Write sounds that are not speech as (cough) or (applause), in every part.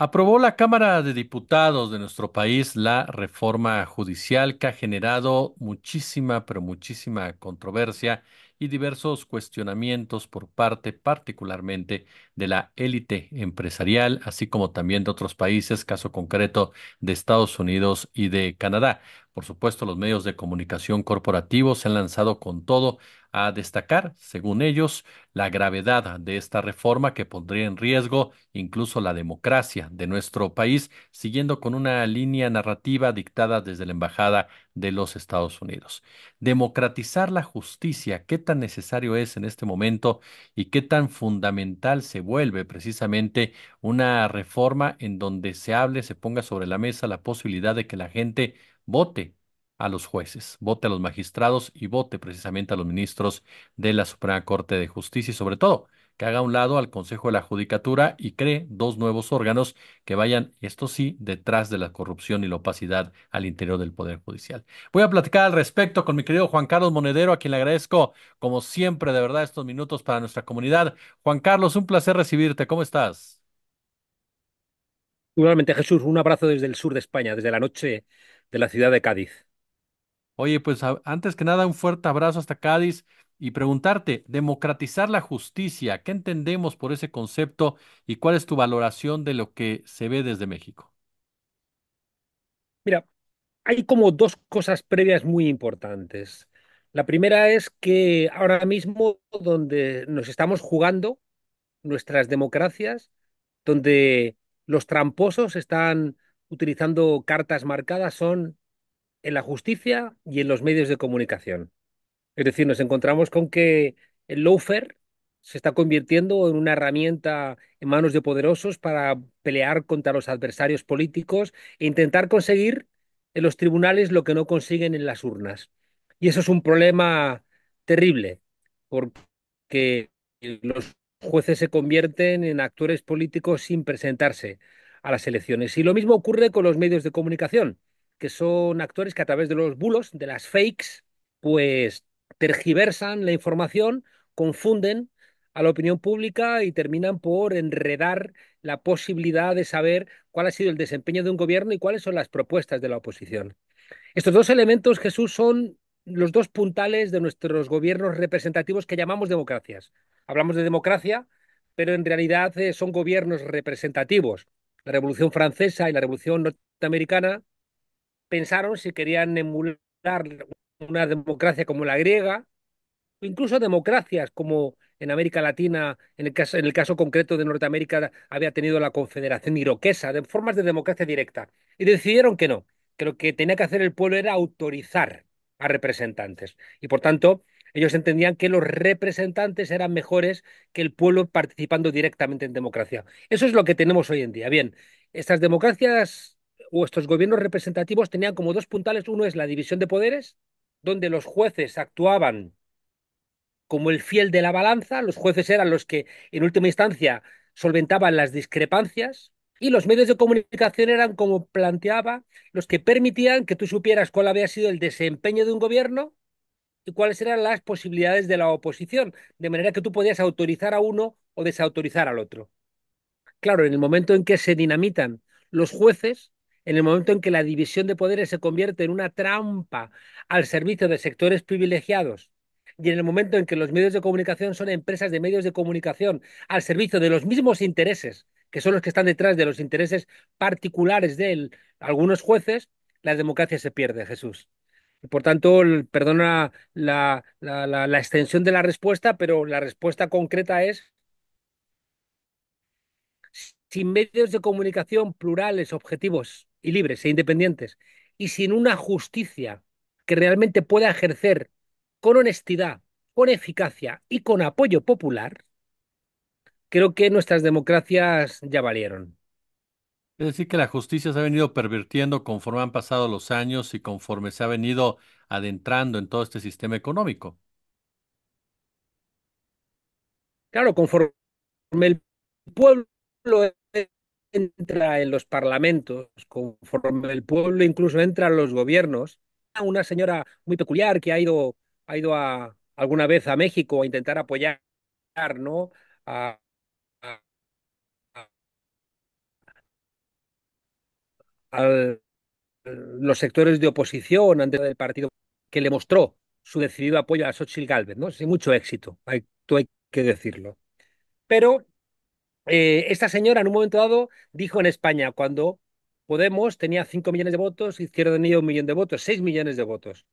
Aprobó la Cámara de Diputados de nuestro país la reforma judicial que ha generado muchísima, pero muchísima controversia y diversos cuestionamientos por parte particularmente de la élite empresarial, así como también de otros países, caso concreto de Estados Unidos y de Canadá. Por supuesto, los medios de comunicación corporativos se han lanzado con todo a destacar, según ellos, la gravedad de esta reforma que pondría en riesgo incluso la democracia de nuestro país, siguiendo con una línea narrativa dictada desde la Embajada de los Estados Unidos. Democratizar la justicia, qué tan necesario es en este momento y qué tan fundamental se vuelve precisamente una reforma en donde se hable, se ponga sobre la mesa la posibilidad de que la gente vote a los jueces, vote a los magistrados y vote precisamente a los ministros de la Suprema Corte de Justicia y sobre todo que haga un lado al Consejo de la Judicatura y cree dos nuevos órganos que vayan, esto sí, detrás de la corrupción y la opacidad al interior del Poder Judicial. Voy a platicar al respecto con mi querido Juan Carlos Monedero, a quien le agradezco, como siempre, de verdad, estos minutos para nuestra comunidad. Juan Carlos, un placer recibirte. ¿Cómo estás? Igualmente, Jesús, un abrazo desde el sur de España, desde la noche de la ciudad de Cádiz. Oye, pues antes que nada, un fuerte abrazo hasta Cádiz y preguntarte, democratizar la justicia, ¿qué entendemos por ese concepto y cuál es tu valoración de lo que se ve desde México? Mira, hay como dos cosas previas muy importantes. La primera es que ahora mismo donde nos estamos jugando nuestras democracias, donde los tramposos están utilizando cartas marcadas, son en la justicia y en los medios de comunicación. Es decir, nos encontramos con que el lawfare se está convirtiendo en una herramienta en manos de poderosos para pelear contra los adversarios políticos e intentar conseguir en los tribunales lo que no consiguen en las urnas. Y eso es un problema terrible, porque los jueces se convierten en actores políticos sin presentarse a las elecciones. Y lo mismo ocurre con los medios de comunicación que son actores que a través de los bulos, de las fakes, pues tergiversan la información, confunden a la opinión pública y terminan por enredar la posibilidad de saber cuál ha sido el desempeño de un gobierno y cuáles son las propuestas de la oposición. Estos dos elementos, Jesús, son los dos puntales de nuestros gobiernos representativos que llamamos democracias. Hablamos de democracia, pero en realidad eh, son gobiernos representativos. La Revolución Francesa y la Revolución Norteamericana pensaron si querían emular una democracia como la griega, o incluso democracias como en América Latina, en el caso, en el caso concreto de Norteamérica, había tenido la Confederación Iroquesa, de formas de democracia directa. Y decidieron que no, que lo que tenía que hacer el pueblo era autorizar a representantes. Y por tanto, ellos entendían que los representantes eran mejores que el pueblo participando directamente en democracia. Eso es lo que tenemos hoy en día. Bien, estas democracias o estos gobiernos representativos tenían como dos puntales. Uno es la división de poderes, donde los jueces actuaban como el fiel de la balanza, los jueces eran los que en última instancia solventaban las discrepancias y los medios de comunicación eran, como planteaba, los que permitían que tú supieras cuál había sido el desempeño de un gobierno y cuáles eran las posibilidades de la oposición, de manera que tú podías autorizar a uno o desautorizar al otro. Claro, en el momento en que se dinamitan los jueces, en el momento en que la división de poderes se convierte en una trampa al servicio de sectores privilegiados y en el momento en que los medios de comunicación son empresas de medios de comunicación al servicio de los mismos intereses, que son los que están detrás de los intereses particulares de algunos jueces, la democracia se pierde, Jesús. por tanto, perdona la, la extensión de la respuesta, pero la respuesta concreta es sin medios de comunicación plurales, objetivos, y libres e independientes y sin una justicia que realmente pueda ejercer con honestidad, con eficacia y con apoyo popular, creo que nuestras democracias ya valieron. Es decir, que la justicia se ha venido pervirtiendo conforme han pasado los años y conforme se ha venido adentrando en todo este sistema económico. Claro, conforme el pueblo entra en los parlamentos, conforme el pueblo incluso entra en los gobiernos, una señora muy peculiar que ha ido, ha ido a, alguna vez a México a intentar apoyar ¿no? a, los sectores de oposición antes del partido que le mostró su decidido apoyo a Xochitl Galvez, ¿no? Sin mucho éxito, hay, hay que decirlo. Pero eh, esta señora en un momento dado dijo en España, cuando Podemos tenía 5 millones de votos, Izquierda tenía un millón de votos, 6 millones de votos.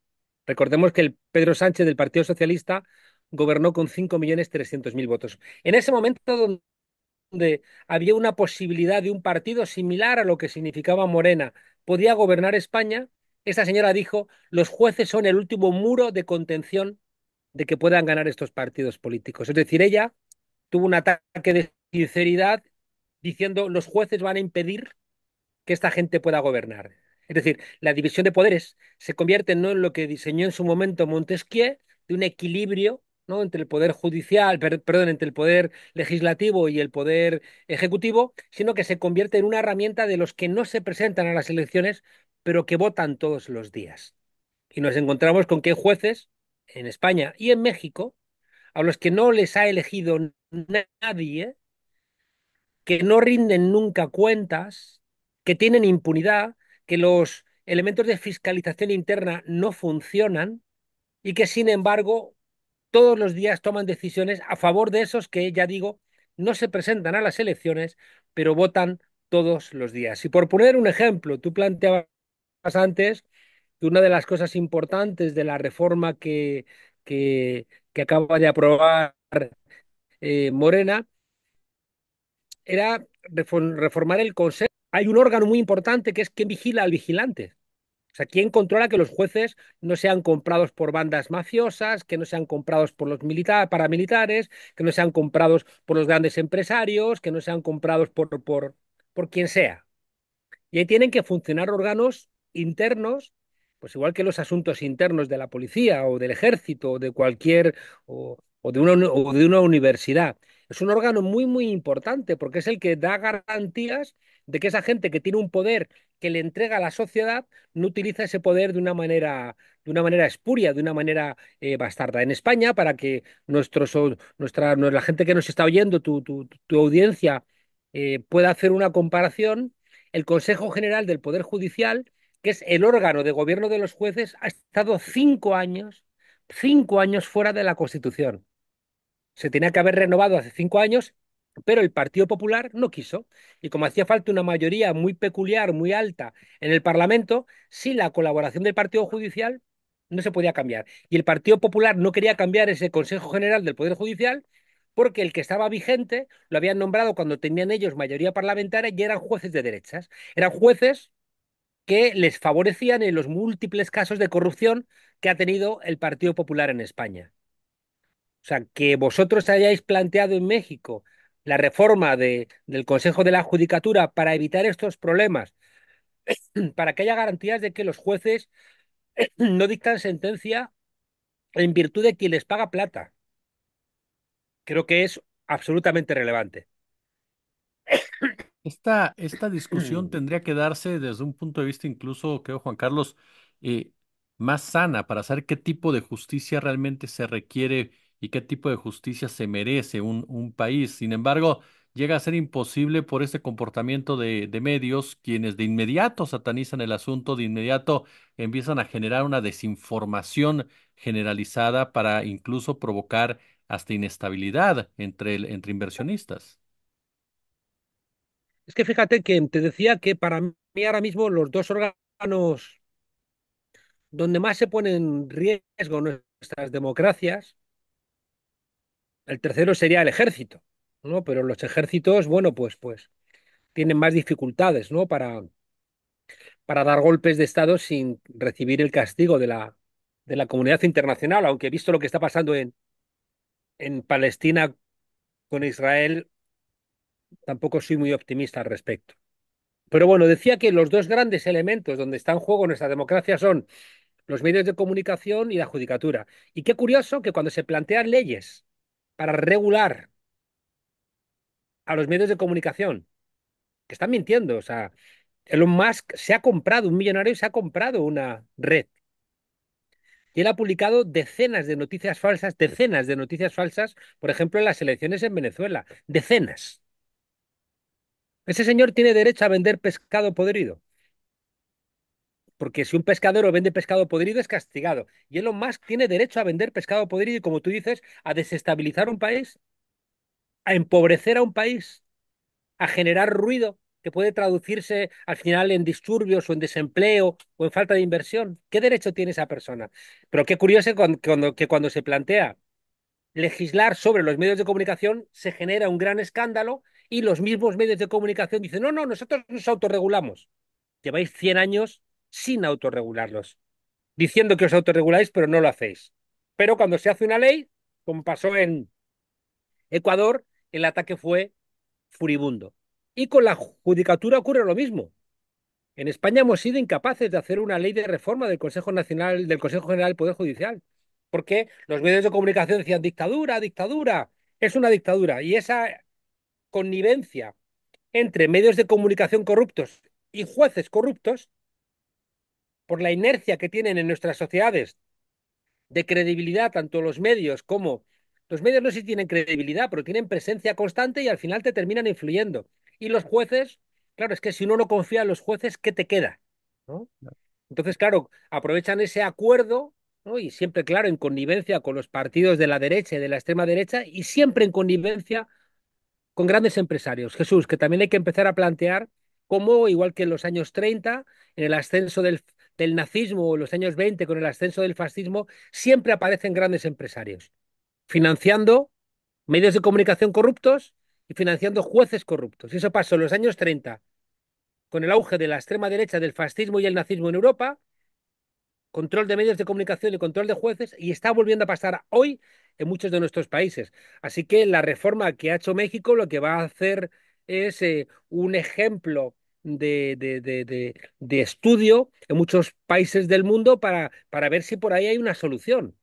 Recordemos que el Pedro Sánchez del Partido Socialista gobernó con 5 millones 300 mil votos. En ese momento donde había una posibilidad de un partido similar a lo que significaba Morena, podía gobernar España, esta señora dijo, los jueces son el último muro de contención de que puedan ganar estos partidos políticos. Es decir, ella tuvo un ataque de sinceridad diciendo los jueces van a impedir que esta gente pueda gobernar. Es decir, la división de poderes se convierte ¿no? en lo que diseñó en su momento Montesquieu, de un equilibrio ¿no? entre el poder judicial, perdón, entre el poder legislativo y el poder ejecutivo, sino que se convierte en una herramienta de los que no se presentan a las elecciones, pero que votan todos los días. Y nos encontramos con que hay jueces en España y en México a los que no les ha elegido nadie, que no rinden nunca cuentas, que tienen impunidad, que los elementos de fiscalización interna no funcionan y que, sin embargo, todos los días toman decisiones a favor de esos que, ya digo, no se presentan a las elecciones, pero votan todos los días. Y por poner un ejemplo, tú planteabas antes que una de las cosas importantes de la reforma que, que, acaba de aprobar eh, Morena era reformar el Consejo. Hay un órgano muy importante que es quien vigila al vigilante. O sea, ¿quién controla que los jueces no sean comprados por bandas mafiosas, que no sean comprados por los paramilitares, que no sean comprados por los grandes empresarios, que no sean comprados por, por, por quien sea? Y ahí tienen que funcionar órganos internos, pues igual que los asuntos internos de la policía o del ejército o de cualquier o, o de, una, o de una universidad es un órgano muy, muy importante porque es el que da garantías de que esa gente que tiene un poder que le entrega a la sociedad no utiliza ese poder de una manera, de una manera espuria, de una manera eh, bastarda. En España, para que nuestra, la gente que nos está oyendo, tu, audiencia, eh, pueda hacer una comparación, el Consejo General del Poder Judicial, que es el órgano de gobierno de los jueces, ha estado cinco años, cinco años fuera de la Constitución. Se tenía que haber renovado hace cinco años, pero el Partido Popular no quiso. Y como hacía falta una mayoría muy peculiar, muy alta en el Parlamento, sin la colaboración del Partido Judicial no se podía cambiar. Y el Partido Popular no quería cambiar ese Consejo General del Poder Judicial porque el que estaba vigente lo habían nombrado cuando tenían ellos mayoría parlamentaria y eran jueces de derechas. Eran jueces que les favorecían en los múltiples casos de corrupción que ha tenido el Partido Popular en España. O sea, que vosotros hayáis planteado en México la reforma de, del Consejo de la Judicatura para evitar estos problemas, (clears throat) para que haya garantías de que los jueces (clears throat) no dictan sentencia en virtud de quien les paga plata. Creo que es absolutamente relevante. Esta, esta discusión (clears throat) tendría que darse desde un punto de vista incluso, creo, Juan Carlos, eh, más sana para saber qué tipo de justicia realmente se requiere y qué tipo de justicia se merece un, un país. Sin embargo, llega a ser imposible por ese comportamiento de, medios, quienes de inmediato satanizan el asunto, de inmediato empiezan a generar una desinformación generalizada para incluso provocar hasta inestabilidad entre, entre inversionistas. Es que fíjate que te decía que para mí ahora mismo los dos órganos donde más se ponen en riesgo nuestras democracias el tercero sería el ejército, ¿no? Pero los ejércitos, bueno, pues, pues tienen más dificultades, ¿no? Para, para dar golpes de Estado sin recibir el castigo de la, de la comunidad internacional, aunque visto lo que está pasando en, en Palestina con Israel, tampoco soy muy optimista al respecto. Pero bueno, decía que los dos grandes elementos donde está en juego nuestra democracia son los medios de comunicación y la judicatura. Y qué curioso que cuando se plantean leyes para regular a los medios de comunicación que están mintiendo. O sea, Elon Musk se ha comprado, un millonario se ha comprado una red. Y él ha publicado decenas de noticias falsas, decenas de noticias falsas, por ejemplo, en las elecciones en Venezuela. Decenas. Ese señor tiene derecho a vender pescado podrido porque si un pescadero vende pescado podrido es castigado. Y Elon más tiene derecho a vender pescado podrido y, como tú dices, a desestabilizar un país, a empobrecer a un país, a generar ruido que puede traducirse al final en disturbios o en desempleo o en falta de inversión. ¿Qué derecho tiene esa persona? Pero qué curioso que cuando, que cuando se plantea legislar sobre los medios de comunicación se genera un gran escándalo y los mismos medios de comunicación dicen, no, no, nosotros nos autorregulamos. Lleváis 100 años sin autorregularlos, diciendo que os autorreguláis, pero no lo hacéis. Pero cuando se hace una ley, como pasó en Ecuador, el ataque fue furibundo. Y con la judicatura ocurre lo mismo. En España hemos sido incapaces de hacer una ley de reforma del Consejo Nacional, del Consejo General del Poder Judicial, porque los medios de comunicación decían dictadura, dictadura, es una dictadura. Y esa connivencia entre medios de comunicación corruptos y jueces corruptos por la inercia que tienen en nuestras sociedades de credibilidad, tanto los medios como los medios no sé si tienen credibilidad, pero tienen presencia constante y al final te terminan influyendo. Y los jueces, claro, es que si uno no confía en los jueces, ¿qué te queda? ¿No? Entonces, claro, aprovechan ese acuerdo ¿no? y siempre, claro, en connivencia con los partidos de la derecha y de la extrema derecha y siempre en connivencia con grandes empresarios. Jesús, que también hay que empezar a plantear cómo, igual que en los años 30, en el ascenso del del nazismo o los años 20 con el ascenso del fascismo, siempre aparecen grandes empresarios, financiando medios de comunicación corruptos y financiando jueces corruptos. Y eso pasó en los años 30, con el auge de la extrema derecha, del fascismo y el nazismo en Europa, control de medios de comunicación y control de jueces, y está volviendo a pasar hoy en muchos de nuestros países. Así que la reforma que ha hecho México lo que va a hacer es eh, un ejemplo de, estudio en muchos países del mundo para, para ver si por ahí hay una solución.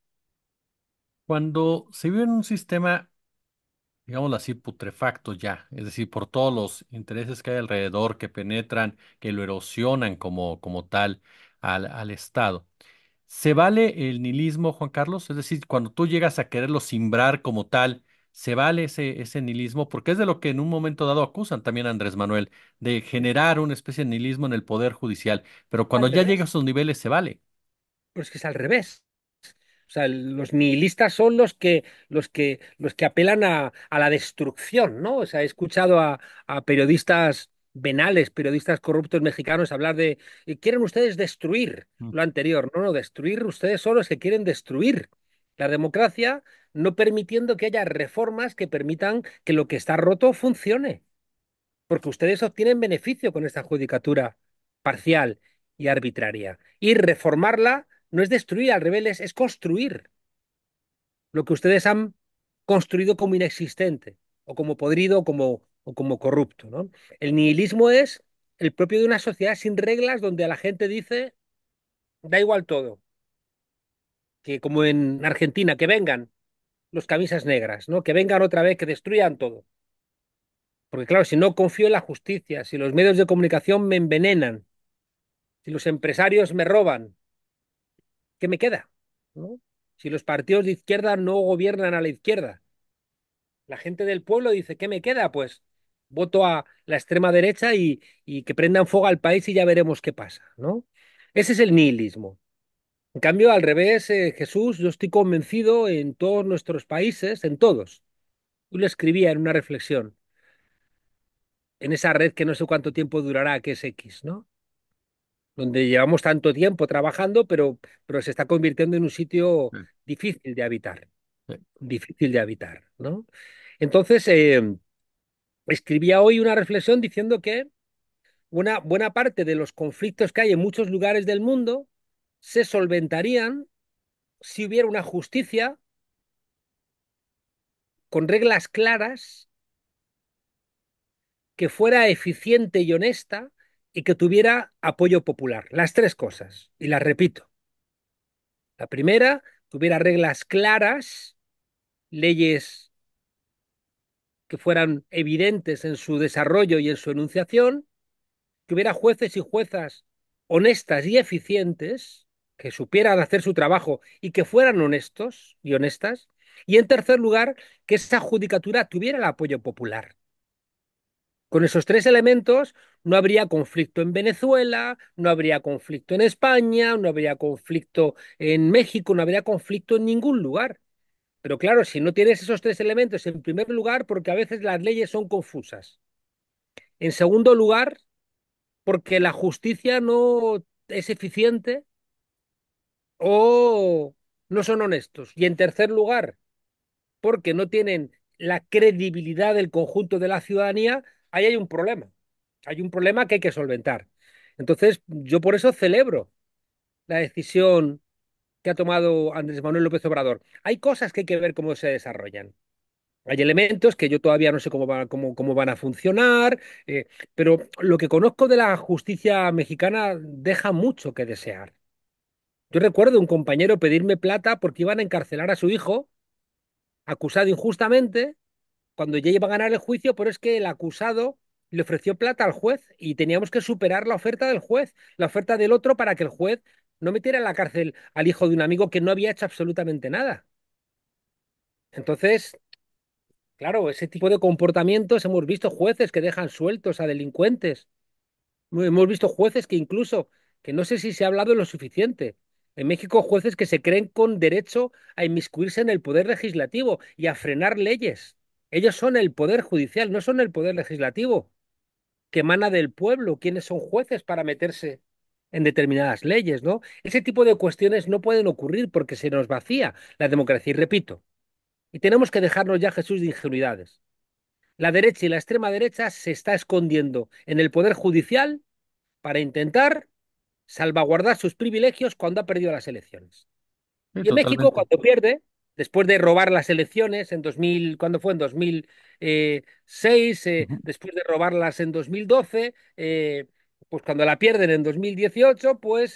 Cuando se vive en un sistema, digámoslo así, putrefacto ya, es decir, por todos los intereses que hay alrededor, que penetran, que lo erosionan como, como tal al, al Estado. ¿Se vale el nihilismo, Juan Carlos? Es decir, cuando tú llegas a quererlo simbrar como tal se vale ese, ese nihilismo, porque es de lo que en un momento dado acusan también a Andrés Manuel, de generar una especie de nihilismo en el Poder Judicial, pero cuando ya llega a esos niveles se vale. Pues es que es al revés. O sea, los nihilistas son los que, los que, los que apelan a, la destrucción, ¿no? O sea, he escuchado a, periodistas venales, periodistas corruptos mexicanos hablar de, eh, quieren ustedes destruir mm. lo anterior, no, no, destruir, ustedes son los que quieren destruir. La democracia no permitiendo que haya reformas que permitan que lo que está roto funcione. Porque ustedes obtienen beneficio con esta judicatura parcial y arbitraria. Y reformarla no es destruir al revés, es construir lo que ustedes han construido como inexistente, o como podrido, o como, o como corrupto. ¿no? El nihilismo es el propio de una sociedad sin reglas donde a la gente dice, da igual todo, que como en Argentina, que vengan los camisas negras, ¿no? Que vengan otra vez, que destruyan todo. Porque claro, si no confío en la justicia, si los medios de comunicación me envenenan, si los empresarios me roban, ¿qué me queda? ¿No? Si los partidos de izquierda no gobiernan a la izquierda, la gente del pueblo dice, ¿qué me queda? Pues voto a la extrema derecha y, y que prendan fuego al país y ya veremos qué pasa, ¿no? Ese es el nihilismo. En cambio, al revés, eh, Jesús, yo estoy convencido en todos nuestros países, en todos. Yo lo escribía en una reflexión, en esa red que no sé cuánto tiempo durará, que es X, ¿no? Donde llevamos tanto tiempo trabajando, pero, pero se está convirtiendo en un sitio difícil de habitar, difícil de habitar, ¿no? Entonces, eh, escribía hoy una reflexión diciendo que una buena parte de los conflictos que hay en muchos lugares del mundo se solventarían si hubiera una justicia con reglas claras, que fuera eficiente y honesta y que tuviera apoyo popular. Las tres cosas, y las repito. La primera, tuviera reglas claras, leyes que fueran evidentes en su desarrollo y en su enunciación, que hubiera jueces y juezas honestas y eficientes, que supieran hacer su trabajo y que fueran honestos y honestas. Y en tercer lugar, que esa judicatura tuviera el apoyo popular. Con esos tres elementos no habría conflicto en Venezuela, no habría conflicto en España, no habría conflicto en México, no habría conflicto en ningún lugar. Pero claro, si no tienes esos tres elementos, en primer lugar, porque a veces las leyes son confusas. En segundo lugar, porque la justicia no es eficiente o oh, no son honestos. Y en tercer lugar, porque no tienen la credibilidad del conjunto de la ciudadanía, ahí hay un problema. Hay un problema que hay que solventar. Entonces, yo por eso celebro la decisión que ha tomado Andrés Manuel López Obrador. Hay cosas que hay que ver cómo se desarrollan. Hay elementos que yo todavía no sé cómo, cómo, van a funcionar, eh, pero lo que conozco de la justicia mexicana deja mucho que desear. Yo recuerdo un compañero pedirme plata porque iban a encarcelar a su hijo, acusado injustamente, cuando ya iba a ganar el juicio, pero es que el acusado le ofreció plata al juez y teníamos que superar la oferta del juez, la oferta del otro para que el juez no metiera en la cárcel al hijo de un amigo que no había hecho absolutamente nada. Entonces, claro, ese tipo de comportamientos hemos visto jueces que dejan sueltos a delincuentes. Hemos visto jueces que incluso, que no sé si se ha hablado lo suficiente, en México, jueces que se creen con derecho a inmiscuirse en el poder legislativo y a frenar leyes. Ellos son el poder judicial, no son el poder legislativo, que emana del pueblo, quienes son jueces para meterse en determinadas leyes, ¿no? Ese tipo de cuestiones no pueden ocurrir porque se nos vacía la democracia. Y repito, y tenemos que dejarnos ya, Jesús, de ingenuidades. La derecha y la extrema derecha se está escondiendo en el poder judicial para intentar salvaguardar sus privilegios cuando ha perdido las elecciones. y en México, cuando pierde, después de robar las elecciones en 2000, cuando fue? En 2006, eh, eh, después de robarlas en 2012, eh, pues cuando la pierden en 2018, pues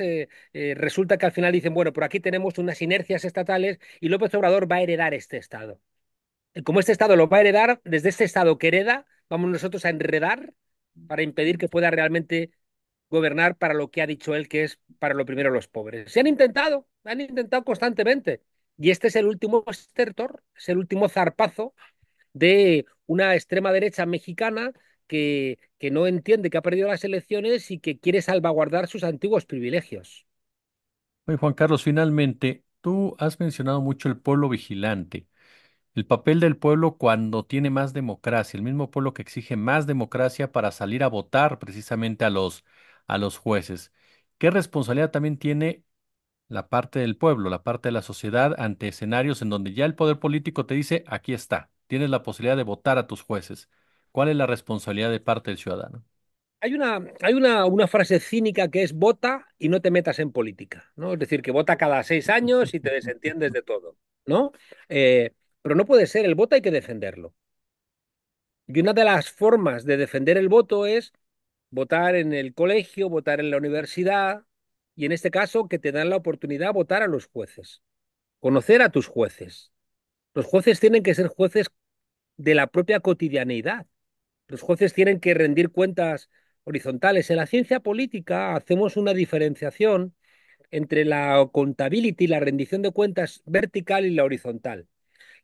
resulta que al final dicen, bueno, por aquí tenemos unas inercias estatales y López Obrador va a heredar este Estado. Y como este Estado lo va a heredar, desde este Estado que hereda, vamos nosotros a enredar para impedir que pueda realmente gobernar para lo que ha dicho él, que es para lo primero los pobres. Se han intentado, han intentado constantemente. Y este es el último estertor, es el último zarpazo de una extrema derecha mexicana que, que no entiende que ha perdido las elecciones y que quiere salvaguardar sus antiguos privilegios. Oye, Juan Carlos, finalmente, tú has mencionado mucho el pueblo vigilante. El papel del pueblo cuando tiene más democracia, el mismo pueblo que exige más democracia para salir a votar precisamente a los a los jueces. ¿Qué responsabilidad también tiene la parte del pueblo, la parte de la sociedad ante escenarios en donde ya el poder político te dice, aquí está, tienes la posibilidad de votar a tus jueces? ¿Cuál es la responsabilidad de parte del ciudadano? Hay una, hay una, frase cínica que es vota y no te metas en política, ¿no? Es decir, que vota cada seis años y te desentiendes de todo, ¿no? Eh, pero no puede ser, el voto hay que defenderlo. Y una de las formas de defender el voto es votar en el colegio, votar en la universidad y en este caso que te dan la oportunidad de votar a los jueces, conocer a tus jueces. Los jueces tienen que ser jueces de la propia cotidianeidad. Los jueces tienen que rendir cuentas horizontales. En la ciencia política hacemos una diferenciación entre la contability, la rendición de cuentas vertical y la horizontal.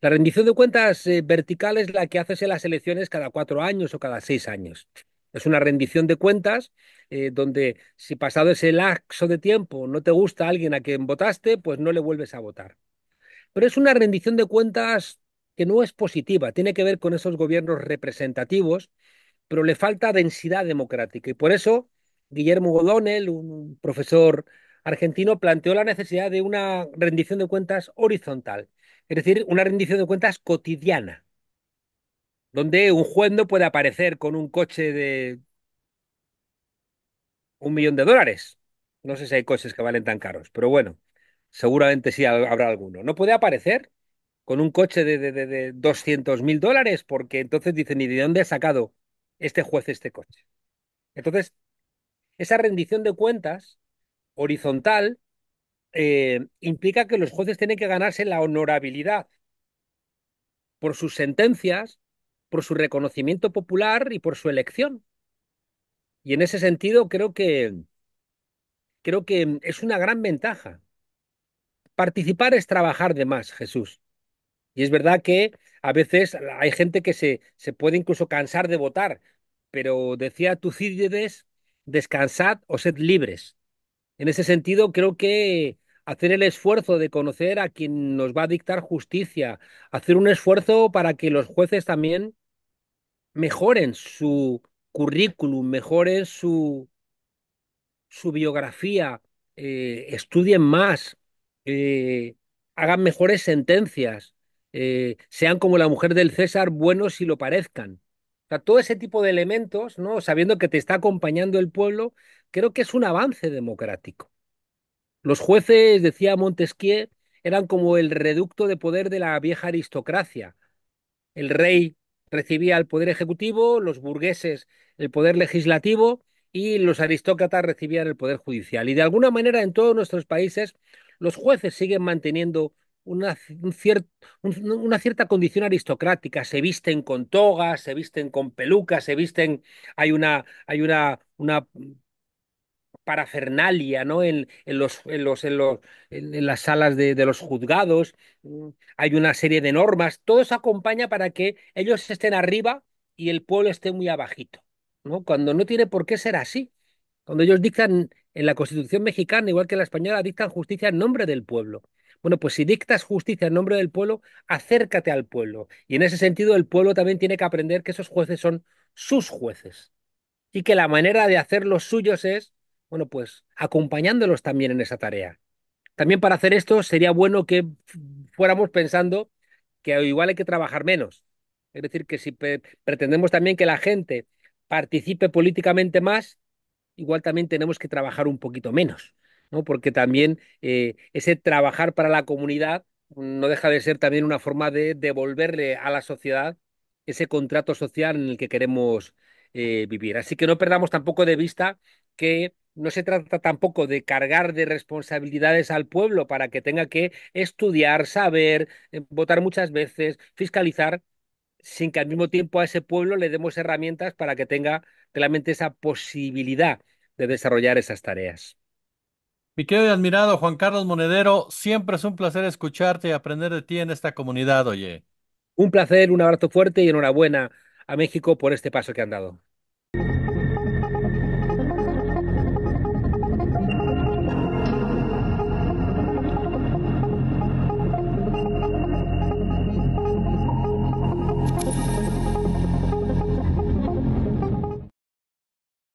La rendición de cuentas eh, vertical es la que haces en las elecciones cada cuatro años o cada seis años. Es una rendición de cuentas eh, donde si pasado ese laxo de tiempo no te gusta alguien a quien votaste, pues no le vuelves a votar. Pero es una rendición de cuentas que no es positiva, tiene que ver con esos gobiernos representativos, pero le falta densidad democrática. Y por eso Guillermo Godonel, un profesor argentino, planteó la necesidad de una rendición de cuentas horizontal, es decir, una rendición de cuentas cotidiana donde un juez no puede aparecer con un coche de un millón de dólares. No sé si hay coches que valen tan caros, pero bueno, seguramente sí habrá alguno. No puede aparecer con un coche de, de, mil dólares porque entonces dicen, ¿y de dónde ha sacado este juez este coche? Entonces, esa rendición de cuentas horizontal eh, implica que los jueces tienen que ganarse la honorabilidad por sus sentencias por su reconocimiento popular y por su elección. Y en ese sentido creo que, creo que es una gran ventaja. Participar es trabajar de más, Jesús. Y es verdad que a veces hay gente que se, se puede incluso cansar de votar, pero decía Tucídides, descansad o sed libres. En ese sentido, creo que hacer el esfuerzo de conocer a quien nos va a dictar justicia, hacer un esfuerzo para que los jueces también mejoren su currículum, mejoren su, su biografía, eh, estudien más, eh, hagan mejores sentencias, eh, sean como la mujer del César, buenos si lo parezcan. O todo ese tipo de elementos, ¿no? sabiendo que te está acompañando el pueblo, creo que es un avance democrático. Los jueces, decía Montesquieu, eran como el reducto de poder de la vieja aristocracia. El rey recibía el poder ejecutivo, los burgueses el poder legislativo y los aristócratas recibían el poder judicial. Y de alguna manera en todos nuestros países los jueces siguen manteniendo una, una, cierta condición aristocrática. Se visten con togas, se visten con pelucas, se visten. Hay una, hay una parafernalia, ¿no? En, los, en, los, en, los, en las salas de, los juzgados, mm, hay una serie de normas, todo eso acompaña para que ellos estén arriba y el pueblo esté muy abajito, ¿no? Cuando no tiene por qué ser así. Cuando ellos dictan en la Constitución mexicana, igual que la española, dictan justicia en nombre del pueblo. Bueno, pues si dictas justicia en nombre del pueblo, acércate al pueblo. Y en ese sentido, el pueblo también tiene que aprender que esos jueces son sus jueces y que la manera de los suyos es bueno, pues acompañándolos también en esa tarea. También para hacer esto sería bueno que fuéramos pensando que igual hay que trabajar menos. Es decir, que si pretendemos también que la gente participe políticamente más, igual también tenemos que trabajar un poquito menos, ¿no? Porque también eh, ese trabajar para la comunidad no deja de ser también una forma de devolverle a la sociedad ese contrato social en el que queremos eh, vivir. Así que no perdamos tampoco de vista que no se trata tampoco de cargar de responsabilidades al pueblo para que tenga que estudiar, saber, eh, votar muchas veces, fiscalizar, sin que al mismo tiempo a ese pueblo le demos herramientas para que tenga realmente esa posibilidad de desarrollar esas tareas. Mi querido y admirado Juan Carlos Monedero, siempre es un placer escucharte y aprender de ti en esta comunidad, oye. Un placer, un abrazo fuerte y enhorabuena a México por este paso que han dado.